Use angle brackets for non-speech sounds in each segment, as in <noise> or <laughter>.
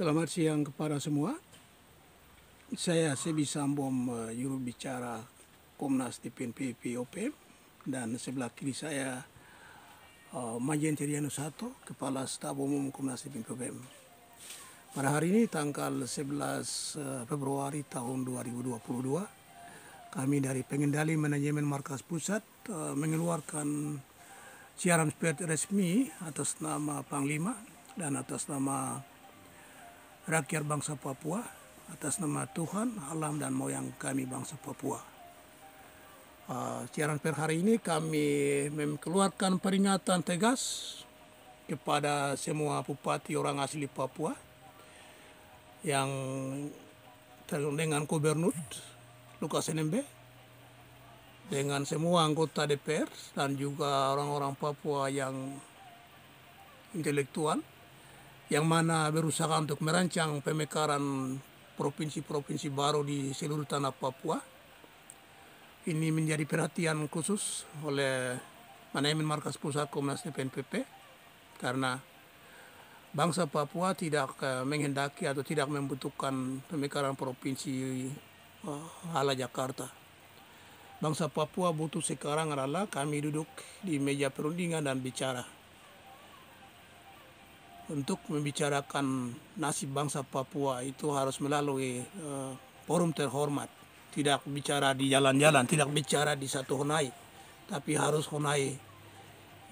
Selamat siang kepada semua. Saya Sebi Sambom, eh, juru bicara Komnas Tipin PPOP dan sebelah kiri saya uh, Majen Teriano Sato, Kepala Staf Umum Komnas Tipin PPOP. Pada hari ini tanggal 11 eh, Februari tahun 2022, kami dari pengendali manajemen markas pusat mengeluarkan siaran resmi atas nama Panglima dan atas nama rakyat bangsa Papua atas nama Tuhan, alam dan moyang kami bangsa Papua. Uh, siaran per hari ini kami mengeluarkan peringatan tegas kepada semua bupati orang asli Papua yang terkait dengan gubernur Lukas NMB dengan semua anggota DPR dan juga orang-orang Papua yang intelektual yang mana berusaha untuk merancang pemekaran provinsi-provinsi baru di seluruh tanah Papua. Ini menjadi perhatian khusus oleh manajemen markas pusat Komnas PNPP karena bangsa Papua tidak eh, menghendaki atau tidak membutuhkan pemekaran provinsi eh, ala Jakarta. Bangsa Papua butuh sekarang adalah kami duduk di meja perundingan dan bicara untuk membicarakan nasib bangsa Papua itu harus melalui uh, forum terhormat. Tidak bicara di jalan-jalan, tidak bicara di satu honai, tapi harus honai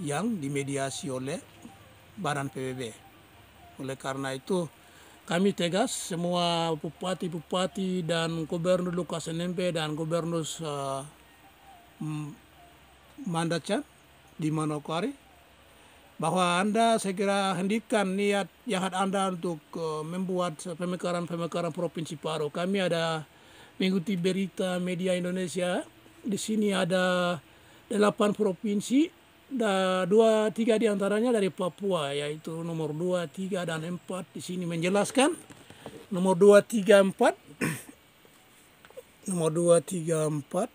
yang dimediasi oleh Badan PBB. Oleh karena itu kami tegas semua bupati-bupati dan gubernur Lukas NMP dan gubernur uh, eh, Mandacan di Manokwari bahwa Anda segera kira hendikan niat jahat Anda untuk eh, membuat pemekaran-pemekaran Provinsi Paro. Kami ada mengikuti berita media Indonesia, di sini ada delapan provinsi, da, dua tiga diantaranya dari Papua yaitu nomor dua tiga dan empat di sini menjelaskan nomor dua tiga empat <clears throat> nomor dua tiga empat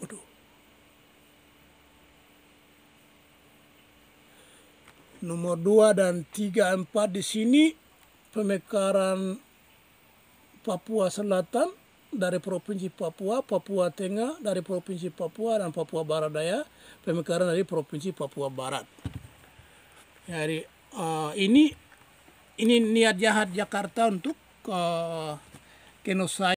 Waduh. nomor 2 dan 3 4 di sini pemekaran Papua Selatan dari Provinsi Papua, Papua Tengah dari Provinsi Papua dan Papua Barat Daya, pemekaran dari Provinsi Papua Barat. Jadi uh, ini ini niat jahat Jakarta untuk uh, eh, genosida